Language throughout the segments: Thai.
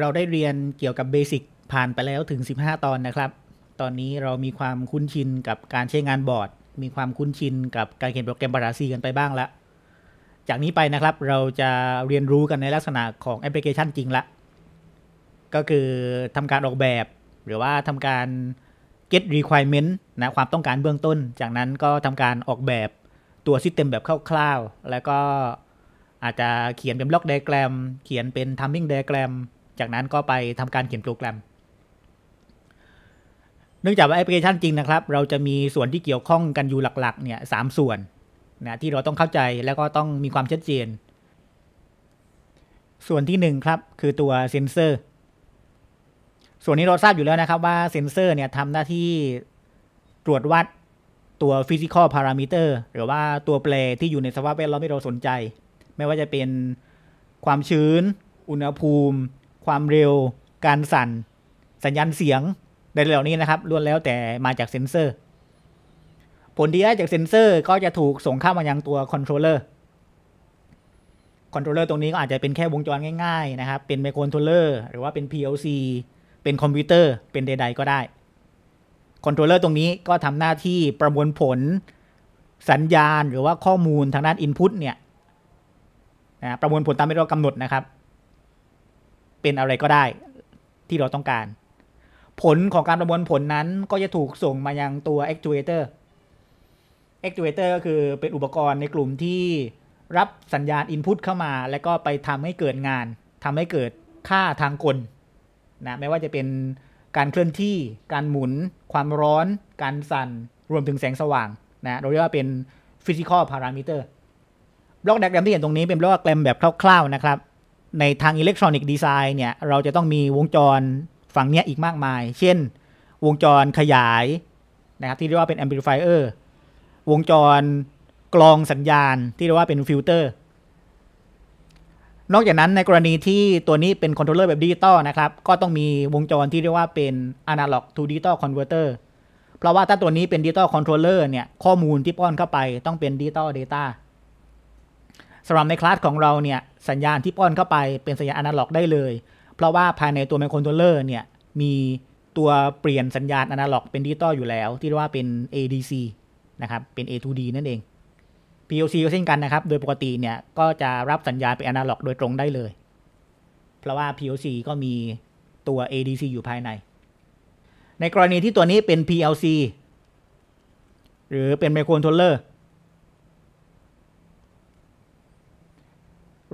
เราได้เรียนเกี่ยวกับเบสิกผ่านไปแล้วถึง 15 ตอนนะครับ ตอนนี้เรามีความคุ้นชินกับการใช้งานบอร์ด มีความคุ้นชินกับการเขียนโปรแกรมภาษา C กันไปบ้างแล้ว จากนี้ไปนะครับ เราจะเรียนรู้กันในลักษณะของแอปพลิเคชันจริงละ ก็คือทำการออกแบบ หรือว่าทำการ get requirement นะ ความต้องการเบื้องต้น จากนั้นก็ทำการออกแบบตัวซิสเต็มแบบคร่าวๆ แล้วก็อาจจะเขียนเป็นบล็อกไดแกรม เขียนเป็นทัมมิ่งไดแกรมจากนั้นก็ไปทำการเขียนโปรแกรม เนื่องจากว่าแอปพลิเคชันจริงนะครับ เราจะมีส่วนที่เกี่ยวข้องกันอยู่หลักๆ เนี่ยสส่วนนะที่เราต้องเข้าใจแล้วก็ต้องมีความชัดเจน ส่วนที่1ครับ คือตัวเซนเซอร์ ส่วนนี้เราทราบอยู่แล้วนะครับว่าเซนเซอร์เนี่ยทำหน้าที่ตรวจวัดตัวฟิสิกอลพารามิเตอร์หรือว่าตัวแปรที่อยู่ในสภาพแวดล้อมที่เราสนใจ ไม่ว่าจะเป็นความชื้น อุณหภูมิความเร็ว การสั่น สัญญาณเสียงในเหล่านี้นะครับล้วนแล้วแต่มาจากเซนเซอร์ ผลที่ได้จากเซนเซอร์ก็จะถูกส่งเข้ามายังตัวคอนโทรลเลอร์ คอนโทรลเลอร์ตรงนี้ก็อาจจะเป็นแค่วงจรง่ายๆ นะครับ เป็นไมโครคอนโทรลเลอร์ หรือว่าเป็น PLC เป็นคอมพิวเตอร์ เป็นใดๆ ก็ได้ คอนโทรลเลอร์ตรงนี้ก็ทำหน้าที่ประมวลผล สัญญาณหรือว่าข้อมูลทางด้านอินพุตเนี่ยนะประมวลผลตามที่เรากำหนดนะครับเป็นอะไรก็ได้ที่เราต้องการ ผลของการประมวลผลนั้น ก็จะถูกส่งมายังตัว actuator actuator ก็คือเป็นอุปกรณ์ในกลุ่มที่รับสัญญาณ input เข้ามา แล้วก็ไปทำให้เกิดงานทำให้เกิดค่าทางกลนะไม่ว่าจะเป็นการเคลื่อนที่ การหมุน ความร้อน การสั่น รวมถึงแสงสว่างนะเราเรียกว่าเป็น physical parameter บล็อกแดกแกรมที่เห็นตรงนี้เป็นบล็อกแกรมแบบคร่าวๆนะครับในทางอิเล็กทรอนิกส์ดีไซน์เนี่ยเราจะต้องมีวงจรฝั่งเนี้ยอีกมากมาย เช่นวงจรขยายนะครับที่เรียกว่าเป็นแอมพลิฟายเออร์วงจรกรองสัญญาณที่เรียกว่าเป็นฟิลเตอร์นอกจากนั้นในกรณีที่ตัวนี้เป็นคอนโทรลเลอร์แบบดิจิตอลนะครับ ก็ต้องมีวงจรที่เรียกว่าเป็นอะนาล็อกทูดิจิตอลคอนเวอร์เตอร์เพราะว่าถ้าตัวนี้เป็นดิจิตอลคอนโทรลเลอร์เนี่ย ข้อมูลที่ป้อนเข้าไปต้องเป็นดิจิตอลเดต้าสำหรับในคลาสของเราเนี่ยสัญญาณที่ป้อนเข้าไปเป็นสัญญาณอนาล็อก ได้เลย เพราะว่าภายในตัวไมโครคอนโทรลเลอร์เนี่ยมีตัวเปลี่ยนสัญญาณอนาล็อกเป็นดิจิตอลอยู่แล้ว ที่เรียกว่าเป็น ADC นะครับเป็น A2D นั่นเอง POC ก็เช่นกันนะครับ โดยปกติเนี่ยก็จะรับสัญญาณเป็นอนาล็อก โดยตรงได้เลย เพราะว่า POC ก็มีตัว ADC อยู่ภายใน ในกรณีที่ตัวนี้เป็น PLC หรือเป็นไมโครคอนโทรลเลอร์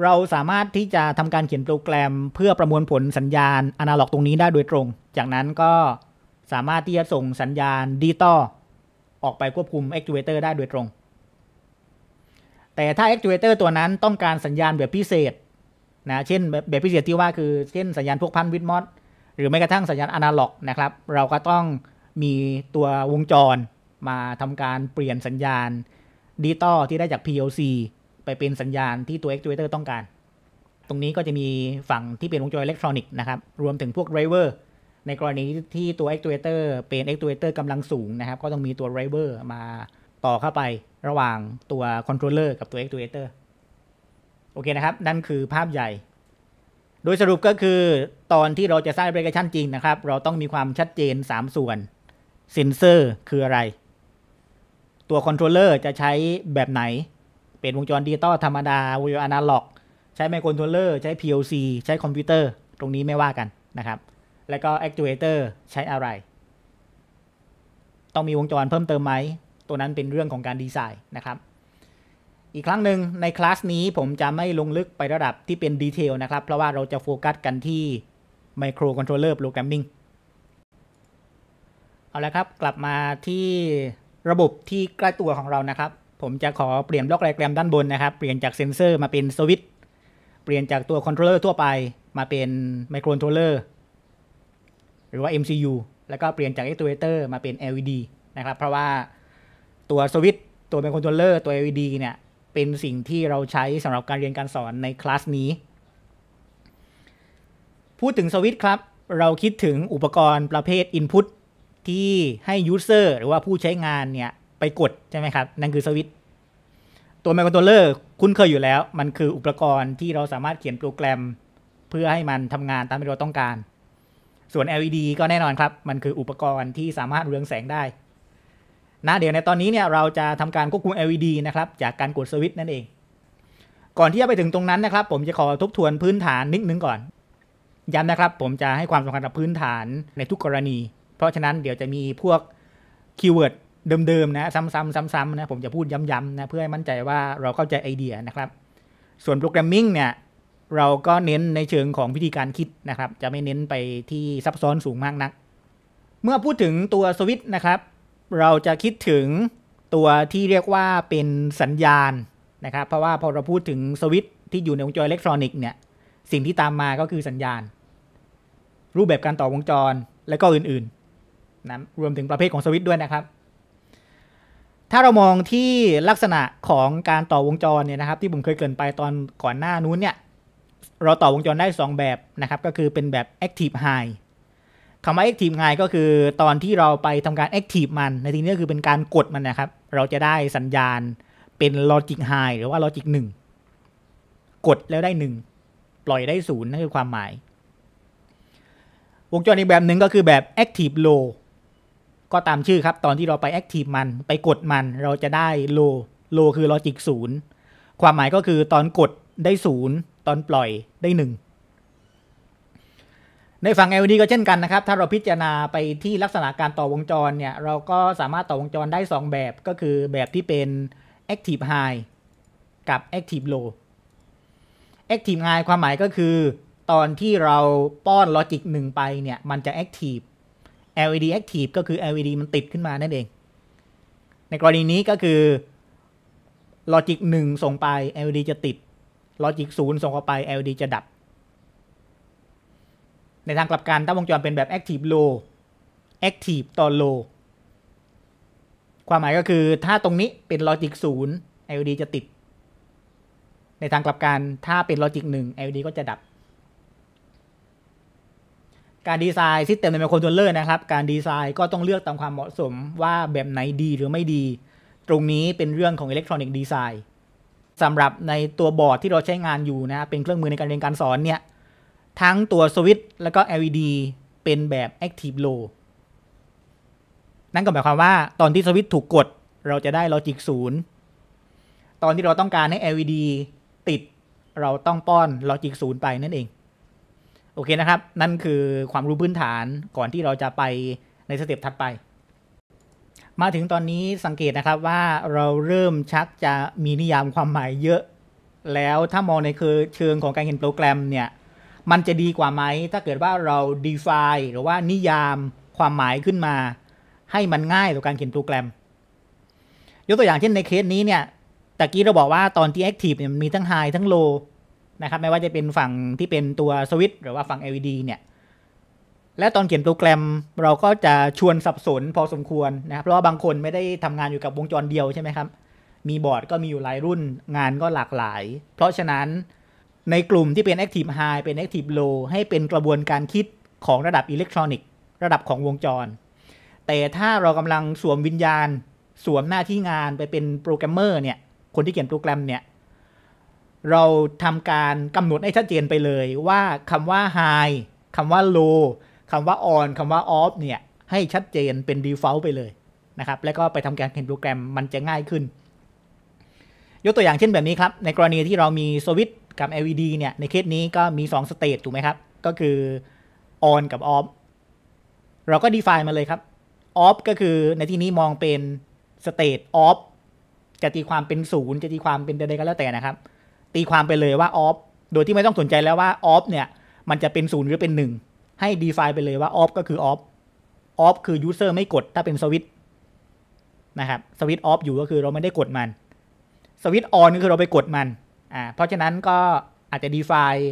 เราสามารถที่จะทำการเขียนโปรแกรมเพื่อประมวลผลสัญญาณอนาล็อกตรงนี้ได้โดยตรง จากนั้นก็สามารถที่จะส่งสัญญาณดิจิตอลออกไปควบคุม a เ t เตอร์ได้โดยตรง แต่ถ้าอ็กซ์เ o เตัวนั้นต้องการสัญญาณแบบพิเศษนะ เช่นแบบพิเศษที่ว่าคือ เช่นสัญญาณพวกพันวิดมอสหรือแม้กระทั่งสัญญาณอนาล็อกนะครับ เราก็ต้องมีตัววงจรมาทำการเปลี่ยนสัญญาณดิจิตอลที่ได้จาก PLC ไปเป็นสัญญาณที่ตัว actuator ต้องการ ตรงนี้ก็จะมีฝั่งที่เป็นวงจรอิเล็กทรอนิกส์นะครับ รวมถึงพวก driver ในกรณีที่ตัว actuator เป็น actuator กำลังสูงนะครับ ก็ต้องมีตัว driver มาต่อเข้าไประหว่างตัว controller กับตัว actuator โอเคนะครับ นั่นคือภาพใหญ่ โดยสรุปก็คือตอนที่เราจะสร้าง application จริงนะครับ เราต้องมีความชัดเจน3ส่วนเซนเซอร์คืออะไร ตัว controller จะใช้แบบไหนเป็นวงจรดิจิตอลธรรมดาวิโรอนาล็อก ใช้ไมโครคอนโทรลเลอร์ใช้ PLC ใช้คอมพิวเตอร์ ตรงนี้ไม่ว่ากันนะครับ แล้วก็แอควเอเตอร์ใช้อะไร ต้องมีวงจรเพิ่มเติมไหม ตัวนั้นเป็นเรื่องของการดีไซน์นะครับ อีกครั้งหนึ่งในคลาสนี้ผมจะไม่ลงลึกไประดับที่เป็นดีเทลนะครับ เพราะว่าเราจะโฟกัสกันที่ m i ค r ค c o n t r เลอร์โปรแกรมมิ่งเอาละครับกลับมาที่ระบบที่ใกล้ตัวของเรานะครับผมจะขอเปลี่ยนบล็อกไดแกรมด้านบนนะครับ เปลี่ยนจากเซนเซอร์มาเป็นสวิตเปลี่ยนจากตัวคอนโทรลเลอร์ทั่วไปมาเป็นไมโครคอนโทรลเลอร์หรือว่า MCU แล้วก็เปลี่ยนจากเอ็กตูเตอร์มาเป็น LED นะครับ เพราะว่าตัวสวิตตัวไมโครคอนโทรลเลอร์ตัว LED เนี่ยเป็นสิ่งที่เราใช้สำหรับการเรียนการสอนในคลาสนี้ พูดถึงสวิตครับ เราคิดถึงอุปกรณ์ประเภท Input ที่ให้ User หรือว่าผู้ใช้งานเนี่ยไปกดใช่ไหมครับ นั่นคือสวิตตัวไมโครโตเลอร์คุ้นเคยอยู่แล้ว มันคืออุปกรณ์ที่เราสามารถเขียนโปรแกรม เพื่อให้มันทำงานตามที่เราต้องการ ส่วน LED ก็แน่นอนครับ มันคืออุปกรณ์ที่สามารถเรืองแสงได้นะเดี๋ยวในตอนนี้เนี่ย เราจะทำการควบคุม LED นะครับ จากการกดสวิตช์นั่นเอง ก่อนที่จะไปถึงตรงนั้นนะครับ ผมจะขอทบทวนพื้นฐานนิดนึงก่อนย้ำนะครับ ผมจะให้ความสำคัญกับพื้นฐานในทุกกรณี เพราะฉะนั้นเดี๋ยวจะมีพวกคีย์เวิร์ดเดิมๆนะซ้ำๆซ้ำๆนะผมจะพูดย้ำๆนะเพื่อให้มั่นใจว่าเราเข้าใจไอเดียนะครับส่วนโปรแกรมมิ่งเนี่ยเราก็เน้นในเชิงของวิธีการคิดนะครับ จะไม่เน้นไปที่ซับซ้อนสูงมากนัก เมื่อพูดถึงตัวสวิต์นะครับ เราจะคิดถึงตัวที่เรียกว่าเป็นสัญญาณนะครับ เพราะว่าพอเราพูดถึงสวิต์ที่อยู่ในวงจรอิเล็กทรอนิกส์เนี่ยสิ่งที่ตามมาก็คือสัญญาณ รูปแบบการต่อวงจรและก็อื่นๆนะรวมถึงประเภทของสวิต์ด้วยนะครับถ้าเรามองที่ลักษณะของการต่อวงจรเนี่ยนะครับ ที่ผมเคยเกินไปตอนก่อนหน้านู้นเนี่ยเราต่อวงจรได้2แบบนะครับก็คือเป็นแบบ active high คำว่า active high ก็คือตอนที่เราไปทำการ active มัน ในที่นี้คือเป็นการกดมันนะครับ เราจะได้สัญญาณเป็น logic high หรือว่า logic 1 กดแล้วได้ 1 ปล่อยได้0นั่นคือความหมาย วงจรอีกแบบหนึ่งก็คือแบบ active low ก็ตามชื่อครับตอนที่เราไปแอคทีฟมันไปกดมันเราจะได้โลโลคือลอจิกศูนย์ความหมายก็คือตอนกดได้ศูนย์ตอนปล่อยได้หนึ่งในฝั่ง LED ก็เช่นกันนะครับถ้าเราพิจารณาไปที่ลักษณะการต่อวงจรเนี่ยเราก็สามารถต่อวงจรได้ 2 แบบก็คือแบบที่เป็น active high กับ active low active high ความหมายก็คือตอนที่เราป้อนลอจิก1ไปเนี่ยมันจะ active LED active ก็คือ LED มันติดขึ้นมานั่นเอง ในกรณีนี้ก็คือ logic 1ส่งไป LED จะติด logic 0ส่งเข้าไป LED จะดับ ในทางกลับกันตั้งวงจรเป็นแบบ active low active ตอ low ความหมายก็คือถ้าตรงนี้เป็น logic 0 LED จะติด ในทางกลับกันถ้าเป็น logic 1 LED ก็จะดับการดีไซน์ซิสเต็มในไมโครคอนโทรลเลอร์นะครับ การดีไซน์ก็ต้องเลือกตามความเหมาะสมว่าแบบไหนดีหรือไม่ดี ตรงนี้เป็นเรื่องของอิเล็กทรอนิกส์ดีไซน์สำหรับในตัวบอร์ดที่เราใช้งานอยู่นะ เป็นเครื่องมือในการเรียนการสอนเนี่ย ทั้งตัวสวิตช์แล้วก็ LED เป็นแบบ Active Low นั่นก็หมายความว่าตอนที่สวิตช์ถูกกดเราจะได้ลอจิกศูนย์ตอนที่เราต้องการให้ LED ติดเราต้องป้อนลอจิกศูนย์ไปนั่นเองโอเคนะครับนั่นคือความรู้พื้นฐานก่อนที่เราจะไปในสเต็ปถัดไป มาถึงตอนนี้สังเกตนะครับว่าเราเริ่มชักจะมีนิยามความหมายเยอะ แล้วถ้ามองในคือเชิงของการเห็นโปรแกรมเนี่ยมันจะดีกว่าไหมถ้าเกิดว่าเรา define หรือว่านิยามความหมายขึ้นมา ให้มันง่ายต่อการเขียนโปรแกรม ยกตัวอย่างเช่นในเคสนี้เนี่ยตะกี้เราบอกว่าตอนที่ active เนี่ยมันมีทั้ง high ทั้ง low นะครับไม่ว่าจะเป็นฝั่งที่เป็นตัวสวิตช์หรือว่าฝั่ง LED เนี่ยและตอนเขียนโปรแกรม เราก็จะชวนสับสนพอสมควรนะครับเพราะว่าบางคนไม่ได้ทำงานอยู่กับวงจรเดียวใช่ไหมครับ มีบอร์ดก็มีอยู่หลายรุ่นงานก็หลากหลาย เพราะฉะนั้นในกลุ่มที่เป็น Active High เป็น Active Low ให้เป็นกระบวนการคิดของระดับอิเล็กทรอนิกส์ระดับของวงจร แต่ถ้าเรากำลังสวมวิญญาณสวมหน้าที่งานไปเป็นโปรแกรมเมอร์เนี่ยคนที่เขียนโปรแกรมเนี่ยเราทำการกำหนดให้ชัดเจนไปเลย ว่าคำว่า high คำว่า low คำว่า on คำว่า off เนี่ยให้ชัดเจนเป็น default ไปเลยนะครับ แล้วก็ไปทำการเขียนโปรแกรมมันจะง่ายขึ้น ยกตัวอย่างเช่นแบบนี้ครับ ในกรณีที่เรามีสวิตกับ LED เนี่ย ในเคสนี้ก็มี2สเต e ถูกไหมครับ ก็คือ on กับ off เราก็ define มาเลยครับ off ก็คือในที่นี้มองเป็น state off จะตีความเป็น0จะตีความเป็นใดๆก็แล้วแต่นะครับตีความไปเลยว่าออฟโดยที่ไม่ต้องสนใจแล้วว่าออฟเนี่ยมันจะเป็นศูนย์หรือเป็นหนึ่งให้ define ไปเลยว่าออฟก็คือออฟออฟคือ user ไม่กดถ้าเป็นสวิตนะครับสวิตออฟอยู่ก็คือเราไม่ได้กดมันสวิตออนก็คือเราไปกดมันอ่าเพราะฉะนั้นก็อาจจะ define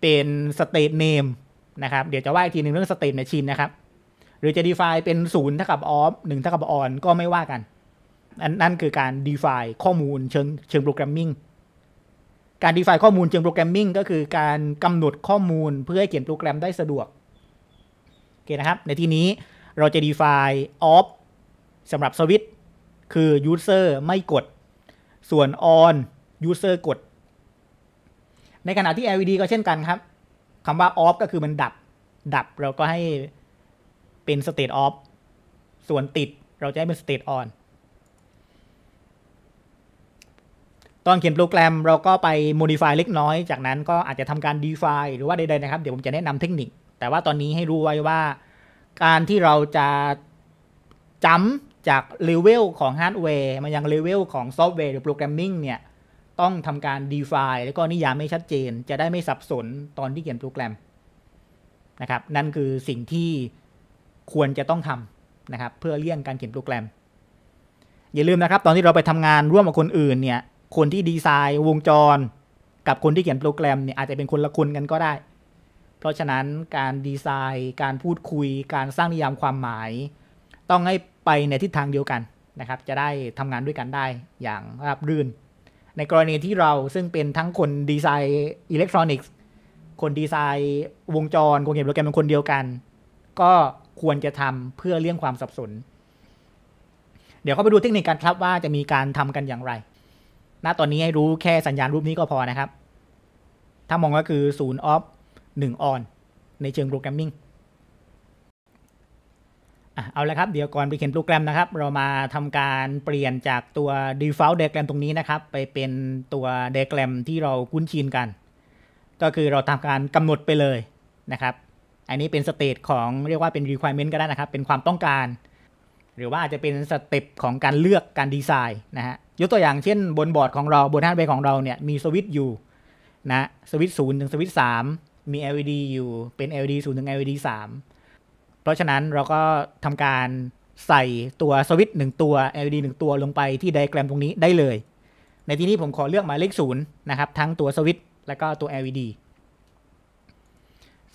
เป็น state name นะครับเดี๋ยวจะว่าอีกทีหนึ่งเรื่อง state machine นะครับ หรือจะ define เป็นศูนย์เท่ากับ off หนึ่งเท่ากับ on ก็ไม่ว่ากันนั่นคือการ define ข้อมูลเชิงเชิงโปรแกรมมิ่งการ define ข้อมูลเชิงโปรแกรมมิ่งก็คือการกำหนดข้อมูลเพื่อให้เขียนโปรแกรมได้สะดวกโอเคนะครับ ในที่นี้เราจะ define off สำหรับสวิตคือยูเซอร์ไม่กด ส่วน on ซอร์กด ในขณะที่ LED ก็เช่นกันครับคำว่า off ก็คือมันดับ ดับเราก็ให้เป็น state off ส่วนติดเราจะให้เป็น state on ตอนเขียนโปรแกรมเราก็ไป modify เล็กน้อย จากนั้นก็อาจจะทำการ define หรือว่าใดๆนะครับ เดี๋ยวผมจะแนะนำเทคนิค แต่ว่าตอนนี้ให้รู้ไว้ว่า การที่เราจะจำจากเลเวลของฮาร์ดแวร์มายังเลเวลของซอฟต์แวร์ หรือโปรแกรมมิ่งเนี่ยต้องทำการ define แล้วก็นิยามไม่ชัดเจน จะได้ไม่สับสนตอนที่เขียนโปรแกรมนะครับ นั่นคือสิ่งที่ควรจะต้องทำนะครับ เพื่อเลี่ยงการเขียนโปรแกรม อย่าลืมนะครับตอนที่เราไปทำงานร่วมกับคนอื่นเนี่ยคนที่ดีไซน์วงจรกับคนที่เขียนโปรแกรมเนี่ยอาจจะเป็นคนละคนกันก็ได้ เพราะฉะนั้นการดีไซน์การพูดคุยการสร้างนิยามความหมาย ต้องให้ไปในทิศทางเดียวกันนะครับ จะได้ทำงานด้วยกันได้อย่างราบรื่น ในกรณีที่เราซึ่งเป็นทั้งคนดีไซน์อิเล็กทรอนิกส์ คนดีไซน์วงจรคนเขียนโปรแกรมเป็นคนเดียวกัน ก็ควรจะทำเพื่อเลี่ยงความสับสนเดี๋ยวก็ไปดูเทคนิคการครับว่าจะมีการทำกันอย่างไรณตอนนี้ให้รู้แค่สัญญาณรูปนี้ก็พอนะครับ ถ้ามองก็คือ 0 off 1 on ในเชิงโปรแกรมมิ่งเอาละครับเดี๋ยวก่อนไปเขียนโปรแกรมนะครับ เรามาทำการเปลี่ยนจากตัว default diagram ตรงนี้นะครับ ไปเป็นตัว diagram ที่เราคุ้นชินกัน ก็คือเราทำการกำหนดไปเลยนะครับ อันนี้เป็นสเตตของเรียกว่าเป็น requirement ก็ได้นะครับ เป็นความต้องการหรือว่าอาจจะเป็นสเต็ปของการเลือกการดีไซน์นะฮะยกตัวอย่างเช่นบนบอร์ดของเราบนฮาร์ดแวร์ของเราเนี่ยมีสวิตช์อยู่นะสวิตช์ศูนย์ถึงสวิตช์สามมี LED อยู่เป็น LED 0ถึง LED 3 เพราะฉะนั้นเราก็ทำการใส่ตัวสวิตช์1ตัว LED 1 ตัวลงไปที่ไดแกรมตรงนี้ได้เลย ในที่นี้ผมขอเลือกหมายเลข0นะครับทั้งตัวสวิตช์และก็ตัว LED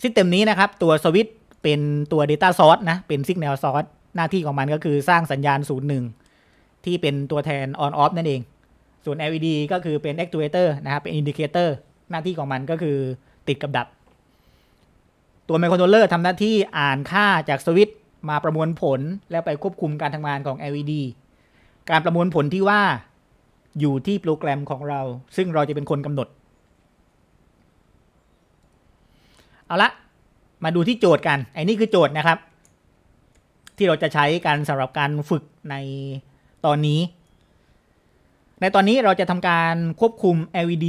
ซิสเต็มนี้นะครับ ตัวสวิตช์เป็นตัว Data Source นะเป็น Signal Source หน้าที่ของมันก็คือสร้างสัญญาณ 01 ที่เป็นตัวแทน on off นั่นเอง ส่วน LED ก็คือเป็น actuator นะครับ เป็น indicator หน้าที่ของมันก็คือติดกับดับ ตัวไมโครโ t รเลอร์ทำหน้าที่อ่านค่าจากสวิตช์มาประมวลผลแล้วไปควบคุมการทำงานของ LED การประมวลผลที่ว่าอยู่ที่โปรแกรมของเรา ซึ่งเราจะเป็นคนกำหนด เอาละ มาดูที่โจทย์กันไอ้นี่คือโจทย์นะครับที่เราจะใช้กันสำหรับการฝึกในตอนนี้ ในตอนนี้เราจะทำการควบคุม LED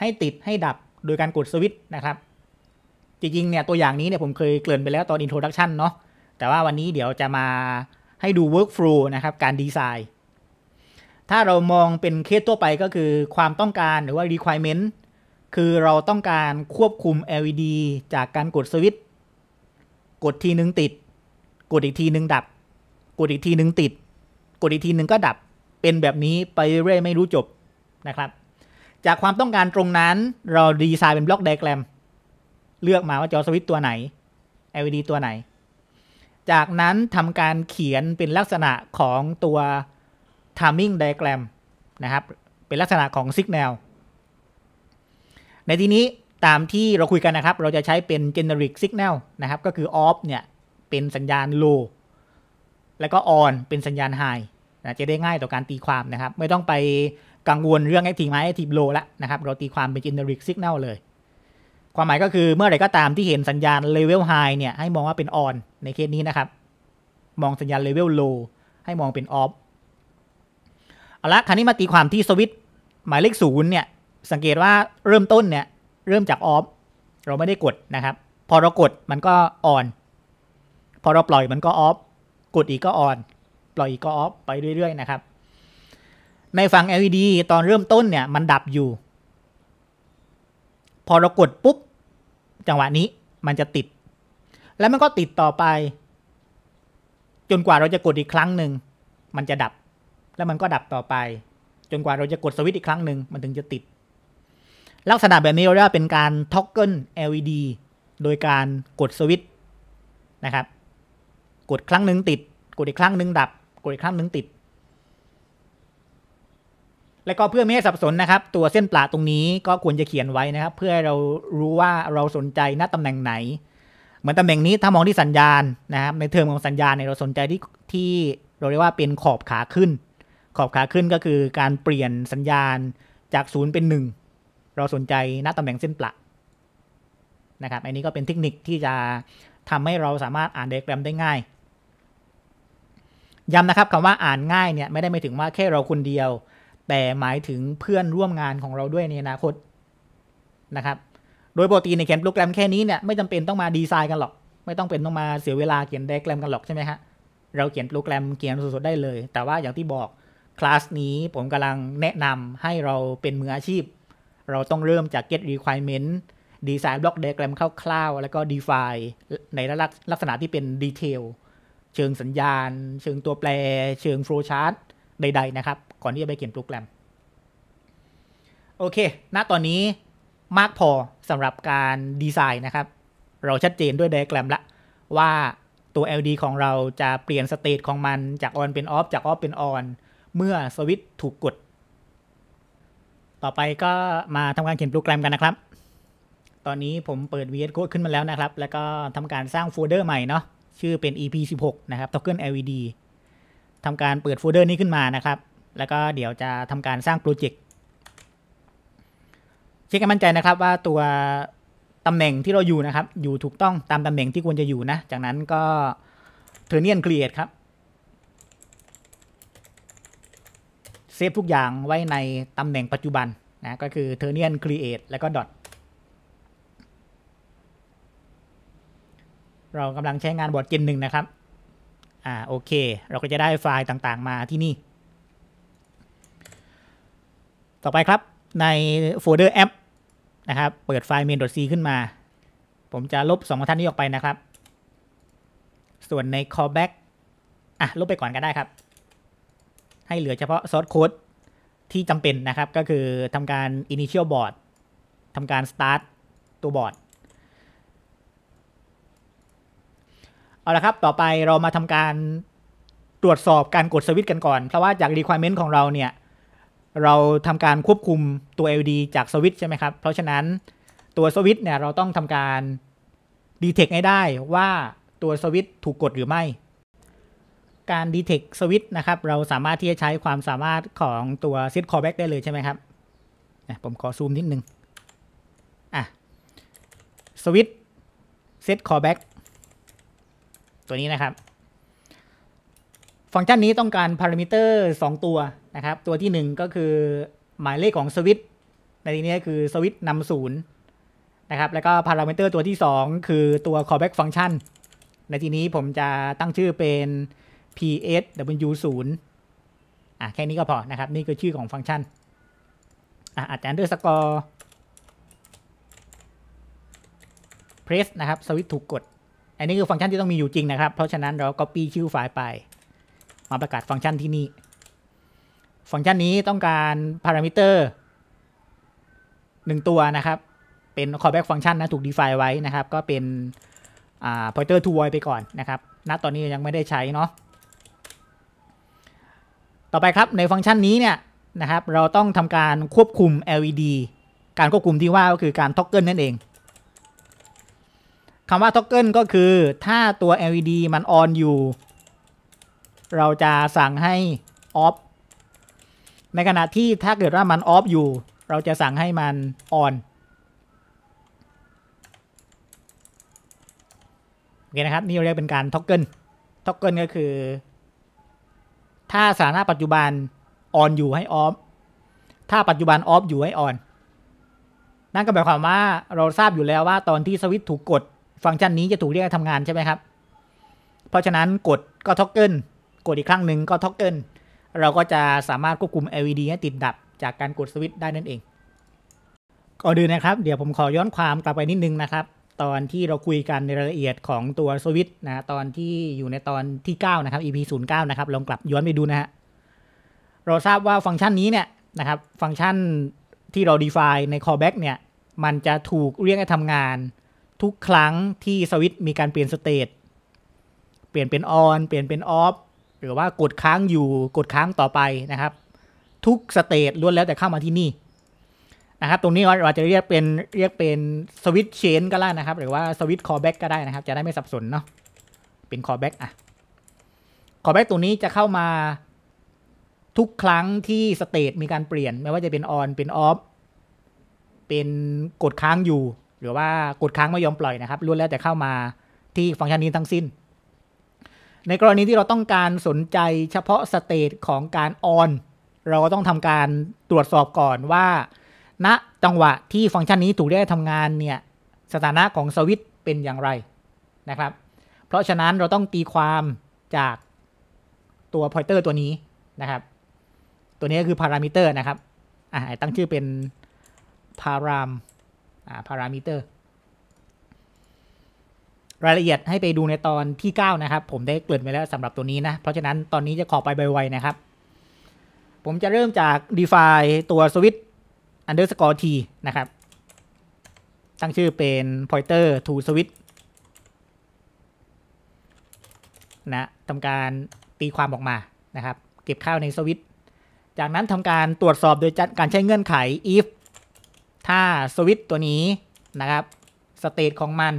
ให้ติดให้ดับโดยการกดสวิตช์นะครับ จริงๆ เนี่ยตัวอย่างนี้เนี่ยผมเคยเกริ่นไปแล้วตอนอินโทรดักชันเนาะ แต่ว่าวันนี้เดี๋ยวจะมาให้ดู workflow นะครับการดีไซน์ ถ้าเรามองเป็นเคสทั่วไปก็คือความต้องการหรือว่า requirement คือเราต้องการควบคุม LED จากการกดสวิตช์ กดทีนึงติดกดอีกทีนึงดับ กดอีกทีนึง ติด กดอีกทีนึง ก็ดับเป็นแบบนี้ไปเรื่อยไม่รู้จบนะครับ จากความต้องการตรงนั้นเราดีไซน์เป็นบล็อกไดแกรมเลือกมาว่าจอสวิตตัวไหน LED ตัวไหน จากนั้นทำการเขียนเป็นลักษณะของตัว timing diagram นะครับเป็นลักษณะของ signal ในที่นี้ตามที่เราคุยกันนะครับเราจะใช้เป็น generic signal นะครับ ก็คือ off เนี่ยเป็นสัญญาณ low แล้วก็ on เป็นสัญญาณ high นะจะได้ง่ายต่อการตีความนะครับ ไม่ต้องไปกังวลเรื่องไอ t i ไม้ i g h a c t i low ละนะครับ เราตีความเป็น g e n e ริกซิก n นลเลย ความหมายก็คือเมื่อไหร่ก็ตามที่เห็นสัญญาณ level high เนี่ย ให้มองว่าเป็น on ในเคสนี้นะครับ มองสัญญาณ level low ให้มองเป็น off เอาละคราวนี้มาตีความที่สวิตหมายเลขศูนย์เนี่ย สังเกตว่าเริ่มต้นเนี่ยเริ่มจากออฟเราไม่ได้กดนะครับ พอเรากดมันก็ออนพอเราปล่อยมันก็ออฟ กดอีกก็ออน ปล่อยอีกก็ออฟไปเรื่อยๆนะครับ ในฝั่ง LED ตอนเริ่มต้นเนี่ยมันดับอยู่ พอเรากดปุ๊บ จังหวะนี้มันจะติด แล้วมันก็ติดต่อไป จนกว่าเราจะกดอีกครั้งหนึ่ง มันจะดับ แล้วมันก็ดับต่อไป จนกว่าเราจะกดสวิตช์อีกครั้งหนึ่งมันถึงจะติด ลักษณะแบบนี้เราเรียกว่าเป็นการท็อกเกิล LED โดยการกดสวิตช์นะครับกดครั้งหนึ่งติดกดอีกครั้งหนึ่งดับกดอีกครั้งหนึ่งติด และก็เพื่อไม่ให้สับสนนะครับ ตัวเส้นปลาตรงนี้ก็ควรจะเขียนไว้นะครับ เพื่อให้เรารู้ว่าเราสนใจณตำแหน่งไหน เหมือนตำแหน่งนี้ถ้ามองที่สัญญาณนะครับในเทอมของสัญญาณเนี่ยเราสนใจที่ที่เราเรียกว่าเป็นขอบขาขึ้น ขอบขาขึ้นก็คือการเปลี่ยนสัญญาณจากศูนย์เป็นหนึ่งเราสนใจณตำแหน่งเส้นปลานะครับอันนี้ก็เป็นเทคนิคที่จะทำให้เราสามารถอ่านเดอะแกรมได้ง่ายย้ำนะครับคำว่าอ่านง่ายเนี่ยไม่ได้หมายถึงว่าแค่เราคนเดียว แต่หมายถึงเพื่อนร่วมงานของเราด้วยในอนาคตนะครับ โดยปกติในเขียนโปรแกรมแค่นี้เนี่ยไม่จำเป็นต้องมาดีไซน์กันหรอก ไม่ต้องเป็นต้องมาเสีย เวลาเขียนแดกแกรมกันหรอกใช่ไหมฮะเราเขียนโปรแกรมเขียนสดๆ ได้เลย แต่ว่าอย่างที่บอกคลาสนี้ผมกำลังแนะนำให้เราเป็นมืออาชีพ เราต้องเริ่มจาก get requirement ดีไซน์บล็อกแดกแกรมคร่าวๆแล้วก็ define ในลักษณะที่เป็นดีเทลเชิงสัญญาณ เชิงตัวแปร เชิงโฟลชาร์ตใดๆ นะครับ ก่อนที่จะไปเขียนโปรแกรม โอเค ณ ตอนนี้ มากพอสำหรับการดีไซน์นะครับ เราชัดเจนด้วยไดแกรมละว่าตัว LD ของเราจะเปลี่ยนสเตตของมันจากออนเป็นออฟจากออฟเป็นออนเมื่อสวิตถูกกด ต่อไปก็มาทำการเขียนโปรแกรมกันนะครับ ตอนนี้ผมเปิด VS Code ขึ้นมาแล้วนะครับ แล้วก็ทำการสร้างโฟลเดอร์ใหม่เนาะชื่อเป็น EP 16นะครับ Token LED ทำการเปิดโฟลเดอร์นี้ขึ้นมานะครับ แล้วก็เดี๋ยวจะทำการสร้างโปรเจกต์ เช็คให้มั่นใจนะครับว่าตัวตำแหน่งที่เราอยู่นะครับ อยู่ถูกต้องตามตำแหน่งที่ควรจะอยู่นะ จากนั้นก็เทอร์เนียนค r ี a t e ครับ เซฟทุกอย่างไว้ในตำแหน่งปัจจุบันนะ ก็คือเทอร์เนียนค r ี a t e แล้วก็ดอทเรากำลังใช้งานบอร์ดเจนหนึ่งนะครับ อ่าโอเค เราก็จะได้ไฟล์ต่างๆมาที่นี่ ต่อไปครับในโฟลเดอร์แอปนะครับเปิดไฟล์ main.c ขึ้นมา ผมจะลบสบรรทัดนี้ออกไปนะครับ ส่วนใน callback อ่ะลบไปก่อนก็นได้ครับ ให้เหลือเฉพาะ source code ที่จำเป็นนะครับก็คือทำการ initial board ทำการ start ตัวบอร์ดเอาละครับต่อไปเรามาทำการตรวจสอบการกดสวิตช์กันก่อน เพราะว่าจาก requirement ของเราเนี่ย เราทำการควบคุมตัว LED จากสวิตช์ใช่ไหมครับ เพราะฉะนั้นตัวสวิตช์เนี่ยเราต้องทำการดีเทคให้ได้ว่าตัวสวิตช์ถูกกดหรือไม่ การดีเทคสวิตช์นะครับ เราสามารถที่จะใช้ความสามารถของตัวซิ t คอร์แบ็กได้เลยใช่ไหมครับผมขอซูมนิดนึงอ่ะสวิตช์เซตคอแบ็กตัวนี้นะครับฟังก์ชันนี้ต้องการพารามิเตอร์ 2 ตัวนะครับ ตัวที่1ก็คือหมายเลขของสวิตในที่นี้คือสวิตนำศูนย์นะครับ แล้วก็พารามิเตอร์ตัวที่ 2 คือตัว callback function ในที่นี้ผมจะตั้งชื่อเป็น psw0 อ่ะแค่นี้ก็พอนะครับ นี่คือชื่อของฟังก์ชันอ่ะอาจาจะด้วยสกอร์ press นะครับสวิตถูกกดอันนี้คือฟังก์ชันที่ต้องมีอยู่จริงนะครับ เพราะฉะนั้นเรา copy ชื่อไฟล์ไป มาประกาศฟังก์ชันที่นี่ ฟังก์ชันนี้ต้องการพารามิเตอร์หนึ่งตัวนะครับ เป็น callback function นะถูก define ไว้นะครับ ก็เป็น pointer to void ไปก่อนนะครับ ณ ตอนนี้ยังไม่ได้ใช้เนาะ ต่อไปครับในฟังก์ชันนี้เนี่ยนะครับ เราต้องทำการควบคุม LED การควบคุมที่ว่าก็คือการ toggle นั่นเองคำว่าท็อกเกิลก็คือถ้าตัว LED มันออนอยู่ เราจะสั่งให้ออฟในขณะที่ถ้าเกิดว่ามันออฟอยู่ เราจะสั่งให้มันออนโอเคนะครับนี่เรียกเป็นการท็อกเกิลท็อกเกิลก็คือ ถ้าสถานะปัจจุบันออนอยู่ให้ออฟถ้าปัจจุบันออฟอยู่ให้ออนนั่นก็หมายความว่าเราทราบอยู่แล้วว่าตอนที่สวิตช์ถูกกดฟังก์ชันนี้จะถูกเรียกทำงานใช่ไหมครับ เพราะฉะนั้นกดก็ท็อกเกิลกดอีกครั้งหนึ่งก็ท็อกเกิลเราก็จะสามารถควบคุม LED ให้ติดดับจากการกดสวิตช์ได้นั่นเองก่อนอื่นนะครับ เดี๋ยวผมขอย้อนความกลับไปนิดนึงนะครับ ตอนที่เราคุยกันในรายละเอียดของตัวสวิตช์นะตอนที่อยู่ในตอนที่ 9 นะครับ EP 0 9นะครับ ลองกลับย้อนไปดูนะฮะเราทราบว่าฟังก์ชันนี้เนี่ยนะครับ ฟังก์ชันที่เรา define ใน callback เนี่ย มันจะถูกเรียกให้ทำงานทุกครั้งที่สวิตมีการเปลี่ยนสเตตเปลี่ยนเป็นออน เปลี่ยนเป็นออฟ หรือว่ากดค้างอยู่ กดค้างต่อไปนะครับ ทุกสเตตล้วนแล้วแต่เข้ามาที่นี่นะครับ ตรงนี้เราจะเรียกเป็นเรียกเป็นสวิตเชนก็ได้นะครับ หรือว่าสวิตคอแบ็กก็ได้นะครับ จะได้ไม่สับสนเนาะ เป็นคอแบ็กอะคอแบ็กตัวนี้จะเข้ามา ทุกครั้งที่สเตตมีการเปลี่ยน ไม่ว่าจะเป็นออน เป็นออฟ เป็นกดค้างอยู่หรือว่ากดค้างไม่ยอมปล่อยนะครับล้วนแล้วแต่เข้ามาที่ฟังก์ชันนี้ทั้งสิ้น ในกรณีที่เราต้องการสนใจเฉพาะสเตตของการออนเราก็ต้องทำการตรวจสอบก่อนว่าณนะจังหวะที่ฟังก์ชันนี้ถูกได้ทํทำงานเนี่ยสถานะของสวิตเป็นอย่างไรนะครับ เพราะฉะนั้นเราต้องตีความจากตัวพอยเตอร์ตัวนี้นะครับ ตัวนี้ก็คือพารามิเตอร์นะครับอ่าตั้งชื่อเป็นพารามพารามิเตอร์รายละเอียดให้ไปดูในตอนที่ 9 นะครับ ผมได้เกริ่นไปแล้วสำหรับตัวนี้นะ เพราะฉะนั้นตอนนี้จะขอไปไวๆนะครับ ผมจะเริ่มจาก define ตัว switch underscore t นะครับ ตั้งชื่อเป็น pointer to switch นะทำการตีความออกมานะครับ เก็บข้าวในสวิตจากนั้นทำการตรวจสอบโดยการใช้เงื่อนไข if ถ้าสวิตตัวนี้นะครับ สเตตของมัน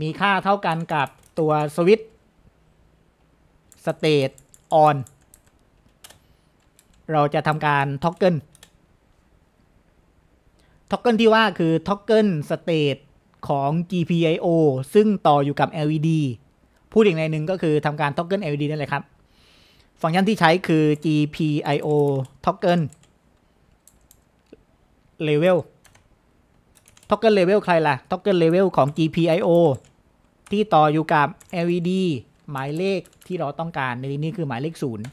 มีค่าเท่ากันกับตัวสวิตสเตตออนเราจะทำการท็อกเกิลท็อกเกิลที่ว่าคือท็อกเกิลสเตตของ GPIO ซึ่งต่ออยู่กับ LED พูดอีกในหนึ่งก็คือทำการท็อกเกิล LED นั่นแหละครับฟังก์ชันที่ใช้คือ GPIO ท็อกเกิลเลเวลท็อกเกิลเลเวลใครล่ะท็อกเกิลเลเวลของ GPIO ที่ต่ออยู่กับ LED หมายเลขที่เราต้องการในนี้คือหมายเลขศูนย์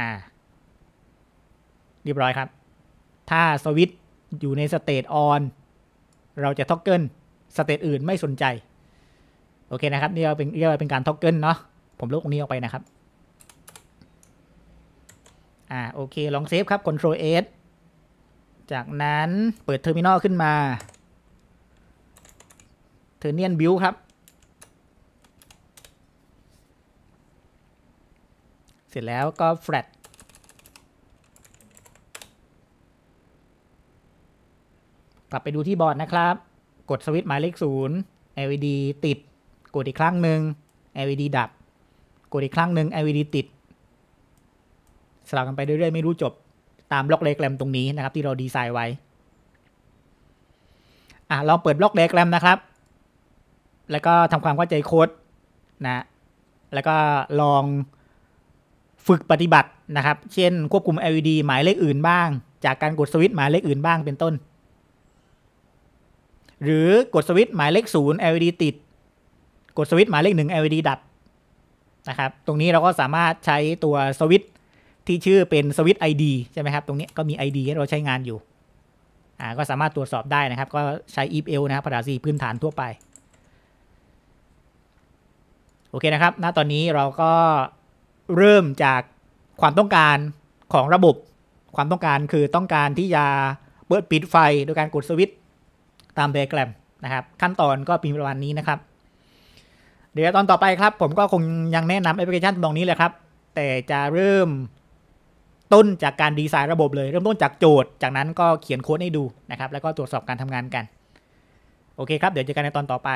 อ่าเรียบร้อยครับ ถ้าสวิตอยู่ในสเตตออนเราจะท็อกเกิลสเตตอื่นไม่สนใจ โอเคนะครับนี่เราเป็นเรียกว่าเป็นการท็อกเกิลเนาะผมลบตรงนี้ออกไปนะครับอ่าโอเคลองเซฟครับ Ctrl S จากนั้นเปิดเทอร์มินอลขึ้นมา เทอร์เนียนบิวครับ เสร็จแล้วก็แฟล t กลับไปดูที่บอร์ดนะครับ กดสวิตช์หมายเลข 0 LED ติดกดอีกครั้งหนึ่ง LED ดับกดอีกครั้งหนึ่ง LED ติดสลับกันไปเรื่อยๆ ไม่รู้จบ ตามบล็อกเกแกรมตรงนี้นะครับที่เราดีไซน์ไว้อ่ะลองเปิดบล็อกเกแกรมนะครับ แล้วก็ทำความเข้าใจโค้ดนะ แล้วก็ลองฝึกปฏิบัตินะครับ เช่นควบคุม LED หมายเลขอื่นบ้าง จากการกดสวิตช์หมายเลขอื่นบ้างเป็นต้น หรือกดสวิตช์หมายเลข0 LED ติด กดสวิตช์หมายเลข1 LED ดับนะครับ ตรงนี้เราก็สามารถใช้ตัวสวิตช์ที่ชื่อเป็นสวิตไอดีใช่ไหมครับ ตรงนี้ก็มี ID ให้เราใช้งานอยู่อ่าก็สามารถตรวจสอบได้นะครับ ก็ใช้ if else นะครับภาษาีพื้นฐานทั่วไป โอเคนะครับ ณ ตอนนี้เราก็เริ่มจากความต้องการของระบบ ความต้องการคือต้องการที่จะ เปิดปิดไฟโดยการกดสวิตตามไบรแกรมนะครับ ขั้นตอนก็ปีประมาณนี้นะครับ เดี๋ยวตอนต่อไปครับ ผมก็คงยังแนะนำแอปพลิเคชันตรงนี้แหละครับ แต่จะเริ่มต้นจากการดีไซน์ระบบเลยเริ่มต้นจากโจทย์ จากนั้นก็เขียนโค้ดให้ดูนะครับ แล้วก็ตรวจสอบการทำงานกัน โอเคครับ เดี๋ยวเจอกันในตอนต่อไป